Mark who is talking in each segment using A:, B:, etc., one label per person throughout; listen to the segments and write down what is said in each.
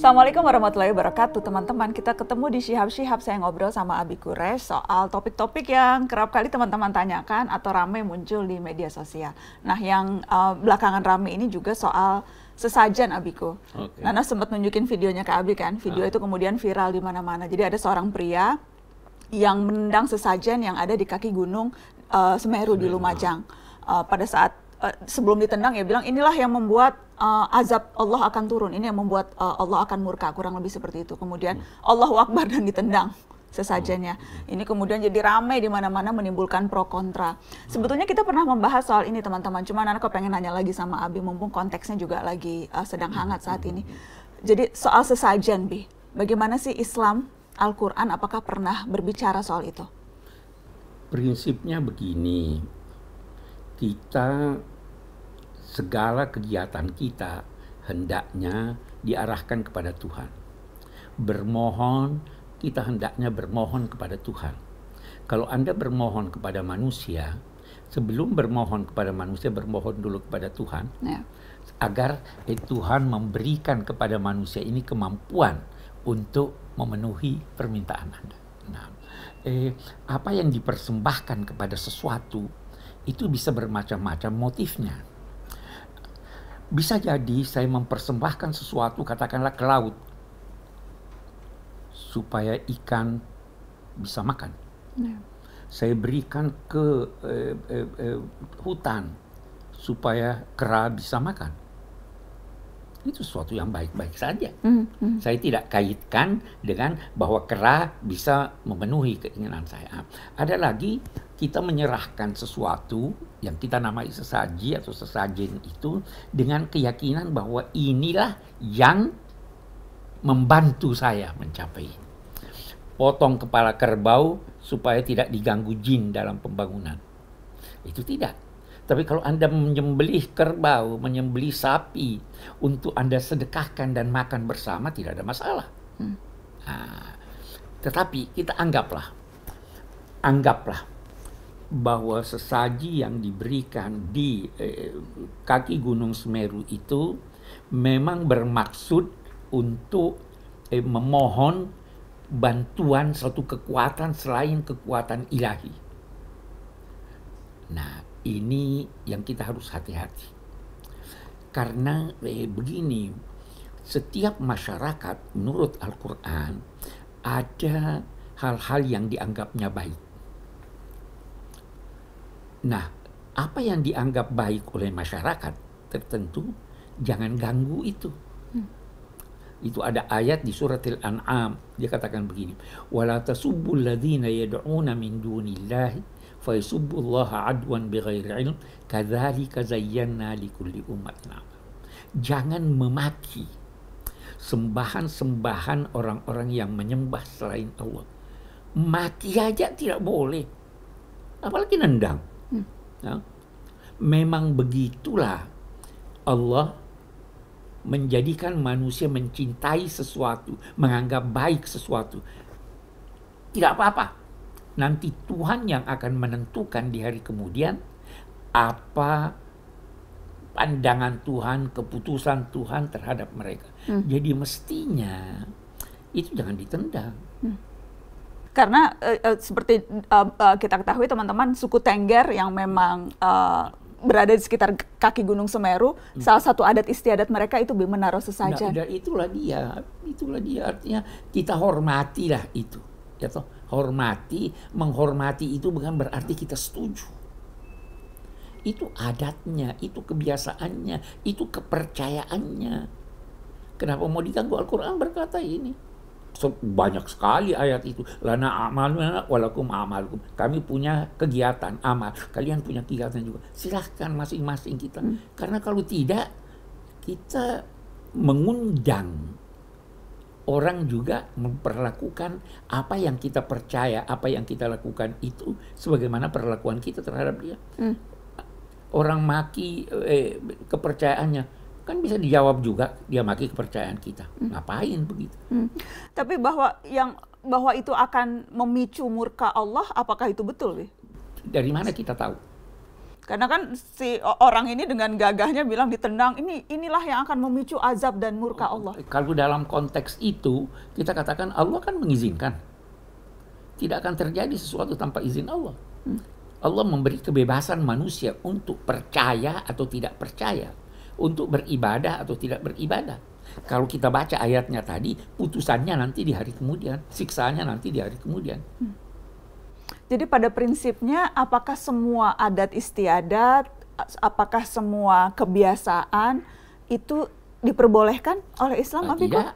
A: Assalamualaikum warahmatullahi wabarakatuh teman-teman. Kita ketemu di Shihab Shihab. Saya ngobrol sama Abi Kures soal topik-topik yang kerap kali teman-teman tanyakan atau ramai muncul di media sosial. Nah yang uh, belakangan ramai ini juga soal sesajen Abiku. Okay. Nana sempat nunjukin videonya ke Abi kan. Video ah. itu kemudian viral di mana-mana. Jadi ada seorang pria yang menendang sesajen yang ada di kaki gunung uh, eh, Semeru, Semeru di Lumajang. Uh, pada saat uh, sebelum ditendang ya bilang inilah yang membuat uh, azab Allah akan turun. Ini yang membuat uh, Allah akan murka, kurang lebih seperti itu. Kemudian hmm. Allah Wakbar dan ditendang hmm. sesajanya. Hmm. Ini kemudian jadi ramai di mana-mana menimbulkan pro kontra. Sebetulnya kita pernah membahas soal ini teman-teman. Cuma anak kok pengen nanya lagi sama Abi mumpung konteksnya juga lagi uh, sedang hangat saat ini. Jadi soal sesajen, Bi. Bagaimana sih Islam, Al-Qur'an apakah pernah berbicara soal itu?
B: Prinsipnya begini. Kita segala kegiatan kita hendaknya diarahkan kepada Tuhan. Bermohon, kita hendaknya bermohon kepada Tuhan. Kalau Anda bermohon kepada manusia, sebelum bermohon kepada manusia, bermohon dulu kepada Tuhan. Ya. Agar eh, Tuhan memberikan kepada manusia ini kemampuan untuk memenuhi permintaan Anda. Nah, eh, apa yang dipersembahkan kepada sesuatu itu bisa bermacam-macam motifnya bisa jadi saya mempersembahkan sesuatu, katakanlah ke laut, supaya ikan bisa makan. Yeah. Saya berikan ke eh, eh, eh, hutan supaya kera bisa makan. Itu sesuatu yang baik-baik saja. Mm -hmm. Saya tidak kaitkan dengan bahwa kera bisa memenuhi keinginan saya. Ada lagi kita menyerahkan sesuatu yang kita namai sesaji atau sesajen itu dengan keyakinan bahwa inilah yang membantu saya mencapai Potong kepala kerbau supaya tidak diganggu jin dalam pembangunan. Itu tidak. Tapi kalau Anda menyembelih kerbau, menyembelih sapi untuk Anda sedekahkan dan makan bersama tidak ada masalah. Hmm. Nah, tetapi kita anggaplah, anggaplah bahwa sesaji yang diberikan di eh, kaki Gunung Semeru itu memang bermaksud untuk eh, memohon bantuan suatu kekuatan selain kekuatan ilahi. Nah, ini yang kita harus hati-hati. Karena eh, begini, setiap masyarakat menurut Al-Qur'an ada hal-hal yang dianggapnya baik Nah, apa yang dianggap baik oleh masyarakat tertentu jangan ganggu itu. Hmm. Itu ada ayat di surat Al-An'am dia katakan begini, الَّذِينَ يَدْعُونَ مِنْ دُونِ اللَّهِ فَيْسُبُّ اللَّهَ عَدْوًا بِغَيْرِ عِلْمٍ كَذَلِكَ زَيَّنَّا لِكُلِّ أُمَّتْنَا Jangan memaki sembahan-sembahan orang-orang yang menyembah selain Allah. Maki aja tidak boleh. Apalagi nendang. Hmm. Ya. Memang begitulah Allah menjadikan manusia mencintai sesuatu, menganggap baik sesuatu. Tidak apa-apa. Nanti Tuhan yang akan menentukan di hari kemudian apa pandangan Tuhan, keputusan Tuhan terhadap mereka. Hmm. Jadi mestinya itu jangan ditendang.
A: Hmm. Karena uh, uh, seperti uh, uh, kita ketahui teman-teman suku Tengger yang memang uh, berada di sekitar kaki Gunung Semeru, hmm. salah satu adat istiadat mereka itu menaruh sesajen. Nah, itulah dia,
B: itulah dia artinya kita hormatilah itu, ya toh hormati, menghormati itu bukan berarti kita setuju. Itu adatnya, itu kebiasaannya, itu kepercayaannya. Kenapa mau diganggu Al-Quran berkata ini? So, banyak sekali ayat itu. Lana amal walakum amal Kami punya kegiatan amal. Kalian punya kegiatan juga. Silahkan masing-masing kita. Hmm. Karena kalau tidak, kita mengundang orang juga memperlakukan apa yang kita percaya, apa yang kita lakukan itu sebagaimana perlakuan kita terhadap dia. Hmm. Orang maki eh, kepercayaannya kan bisa dijawab juga dia maki kepercayaan kita hmm. ngapain begitu hmm.
A: tapi bahwa yang bahwa itu akan memicu murka Allah apakah itu betul sih
B: dari mana kita tahu
A: karena kan si orang ini dengan gagahnya bilang ditendang ini inilah yang akan memicu azab dan murka oh, Allah
B: kalau dalam konteks itu kita katakan Allah kan mengizinkan tidak akan terjadi sesuatu tanpa izin Allah hmm. Allah memberi kebebasan manusia untuk percaya atau tidak percaya untuk beribadah atau tidak beribadah. Kalau kita baca ayatnya tadi, putusannya nanti di hari kemudian, siksaannya nanti di hari kemudian.
A: Hmm. Jadi pada prinsipnya apakah semua adat istiadat, apakah semua kebiasaan itu diperbolehkan oleh Islam? Nah, tidak.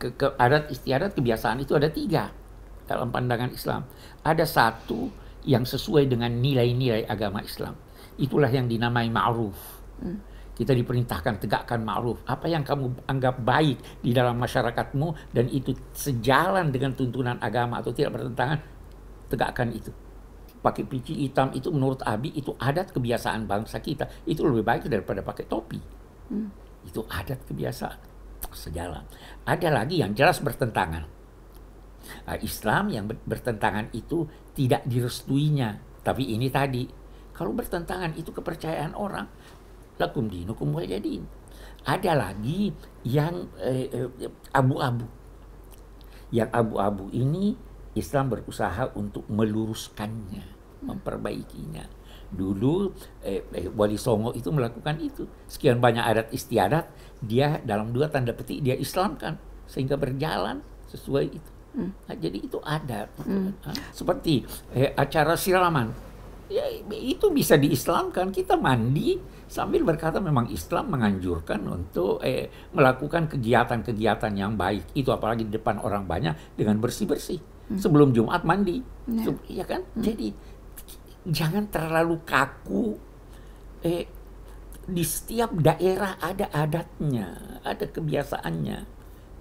B: ke, ke, adat istiadat kebiasaan itu ada tiga dalam pandangan Islam. Ada satu yang sesuai dengan nilai-nilai agama Islam. Itulah yang dinamai ma'ruf. Hmm. Kita diperintahkan tegakkan ma'ruf. Apa yang kamu anggap baik di dalam masyarakatmu dan itu sejalan dengan tuntunan agama atau tidak bertentangan, tegakkan itu. Pakai peci hitam itu menurut Abi itu adat kebiasaan bangsa kita. Itu lebih baik daripada pakai topi. Hmm. Itu adat kebiasaan. Sejalan. Ada lagi yang jelas bertentangan. Nah, Islam yang bertentangan itu tidak direstuinya. Tapi ini tadi, kalau bertentangan itu kepercayaan orang lakum dinukum jadin. Ada lagi yang eh, eh, abu-abu. Eh, yang abu-abu ini Islam berusaha untuk meluruskannya, memperbaikinya. Dulu eh, eh, Wali Songo itu melakukan itu. Sekian banyak adat istiadat, dia dalam dua tanda petik dia Islamkan sehingga berjalan sesuai itu. Hmm. Nah, jadi itu ada hmm. Nah, seperti eh, acara siraman. Ya, itu bisa diislamkan. Kita mandi sambil berkata memang Islam menganjurkan untuk eh, melakukan kegiatan-kegiatan yang baik itu apalagi di depan orang banyak dengan bersih-bersih hmm. sebelum Jumat mandi ya, ya kan hmm. jadi jangan terlalu kaku eh, di setiap daerah ada adatnya ada kebiasaannya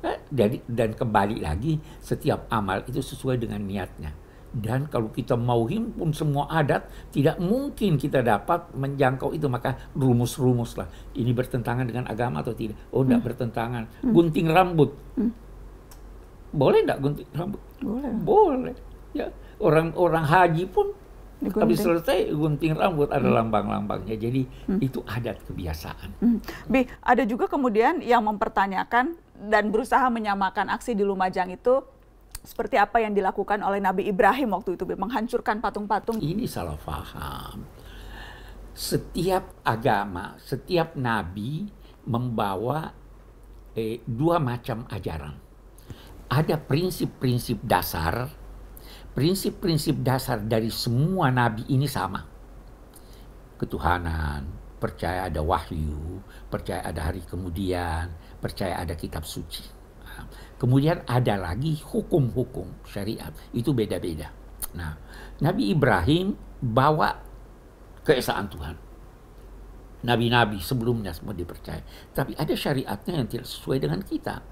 B: nah, dan kembali lagi setiap amal itu sesuai dengan niatnya dan kalau kita mau himpun semua adat, tidak mungkin kita dapat menjangkau itu. Maka rumus-rumuslah. Ini bertentangan dengan agama atau tidak? Oh, tidak hmm. bertentangan. Hmm. Gunting rambut. Hmm. Boleh tidak gunting rambut? Boleh. Boleh. Ya, orang-orang haji pun
A: Digunting. selesai
B: gunting rambut ada hmm. lambang-lambangnya. Jadi hmm. itu adat kebiasaan. Hmm.
A: Bi, ada juga kemudian yang mempertanyakan dan berusaha menyamakan aksi di Lumajang itu seperti apa yang dilakukan oleh Nabi Ibrahim waktu itu menghancurkan patung-patung. Ini
B: salah paham. Setiap agama, setiap nabi membawa eh, dua macam ajaran. Ada prinsip-prinsip dasar. Prinsip-prinsip dasar dari semua nabi ini sama. Ketuhanan, percaya ada wahyu, percaya ada hari kemudian, percaya ada kitab suci. Nah, Kemudian ada lagi hukum-hukum syariat. Itu beda-beda. Nah, Nabi Ibrahim bawa keesaan Tuhan. Nabi-nabi sebelumnya semua dipercaya. Tapi ada syariatnya yang tidak sesuai dengan kita.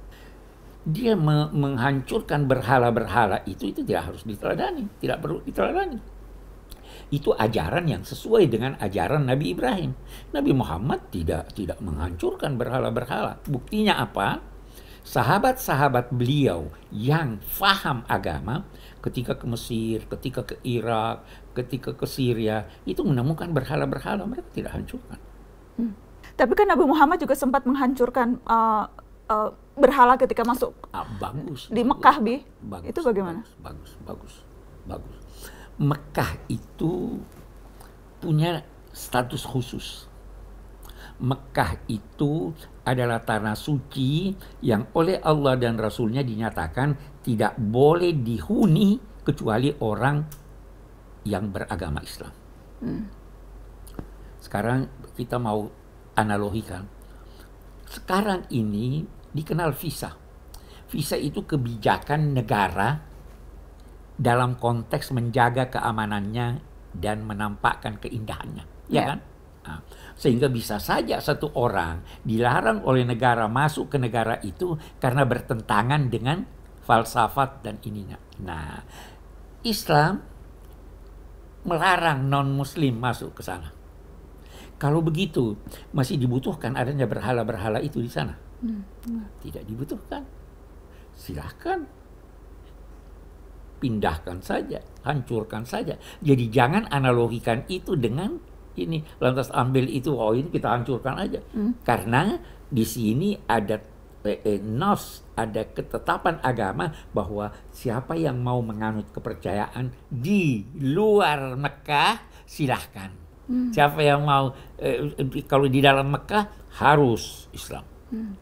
B: Dia me menghancurkan berhala-berhala itu, itu tidak harus diteladani. Tidak perlu diteladani. Itu ajaran yang sesuai dengan ajaran Nabi Ibrahim. Nabi Muhammad tidak tidak menghancurkan berhala-berhala. Buktinya apa? sahabat-sahabat beliau yang faham agama ketika ke Mesir, ketika ke Irak, ketika ke Syria itu menemukan berhala-berhala mereka tidak hancurkan.
A: Hmm. Tapi kan Nabi Muhammad juga sempat menghancurkan uh, uh, berhala ketika masuk. Ah, bagus. Di Mekah bi. Bagus, itu bagaimana? Bagus, bagus, bagus. bagus.
B: Mekah itu punya status khusus Mekah itu adalah tanah suci yang oleh Allah dan Rasulnya dinyatakan tidak boleh dihuni kecuali orang yang beragama Islam. Hmm. Sekarang kita mau analogikan. Sekarang ini dikenal visa. Visa itu kebijakan negara dalam konteks menjaga keamanannya dan menampakkan keindahannya, yeah. ya kan? Nah, sehingga bisa saja satu orang dilarang oleh negara masuk ke negara itu karena bertentangan dengan falsafat dan ininya. Nah, Islam melarang non-muslim masuk ke sana. Kalau begitu, masih dibutuhkan adanya berhala-berhala itu di sana. Hmm, Tidak dibutuhkan. Silahkan. Pindahkan saja, hancurkan saja. Jadi jangan analogikan itu dengan ini lantas ambil itu oh ini kita hancurkan aja hmm. karena di sini ada eh, eh, nos ada ketetapan agama bahwa siapa yang mau menganut kepercayaan di luar Mekah silahkan hmm. siapa yang mau eh, kalau di dalam Mekah harus Islam hmm.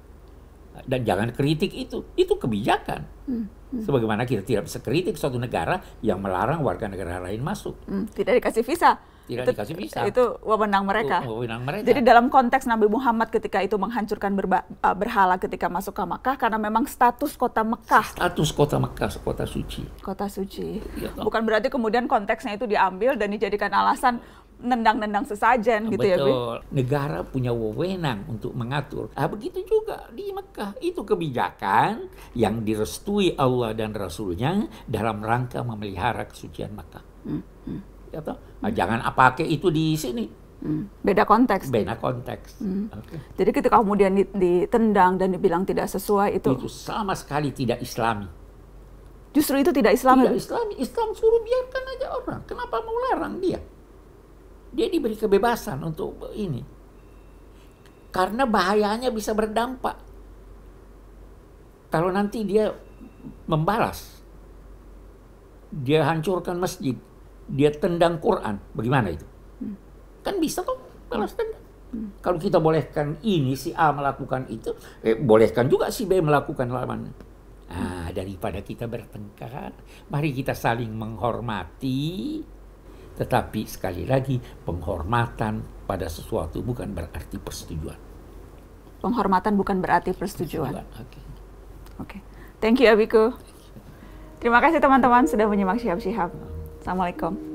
B: dan jangan kritik itu itu kebijakan hmm. Hmm. sebagaimana kita tidak bisa kritik suatu negara yang melarang warga negara lain masuk
A: hmm. tidak dikasih visa
B: tidak itu, bisa. Itu
A: wewenang mereka. Oh,
B: wewenang mereka. Jadi dalam
A: konteks Nabi Muhammad ketika itu menghancurkan berba, eh, berhala ketika masuk ke Makkah karena memang status kota Mekah. Status
B: kota Mekah, kota suci.
A: Kota suci. Ya, Bukan berarti kemudian konteksnya itu diambil dan dijadikan alasan nendang-nendang sesajen ah, gitu ya, Bu.
B: Negara punya wewenang untuk mengatur. Ah begitu
A: juga di Mekah. Itu
B: kebijakan yang direstui Allah dan Rasulnya dalam rangka memelihara kesucian Mekah. Hmm. Hmm atau gitu. hmm. Nah, jangan apa itu di sini. Hmm.
A: Beda konteks. Beda
B: konteks. Hmm. Okay.
A: Jadi ketika kemudian ditendang dan dibilang tidak sesuai itu itu sama
B: sekali tidak Islami.
A: Justru itu tidak Islami. Tidak Islami.
B: Islam suruh biarkan aja orang. Kenapa mau larang dia? Dia diberi kebebasan untuk ini. Karena bahayanya bisa berdampak. Kalau nanti dia membalas, dia hancurkan masjid, dia tendang Quran, bagaimana itu?
A: Hmm. Kan bisa toh
B: balas tendang. Hmm. Kalau kita bolehkan ini si A melakukan itu, eh, bolehkan juga si B melakukan lawannya. Nah, daripada kita bertengkar, mari kita saling menghormati. Tetapi sekali lagi, penghormatan pada sesuatu bukan berarti persetujuan.
A: Penghormatan bukan berarti persetujuan. Oke. Okay. okay. Thank you, Abiku. Terima kasih teman-teman sudah menyimak siap-siap. Assalamualaikum.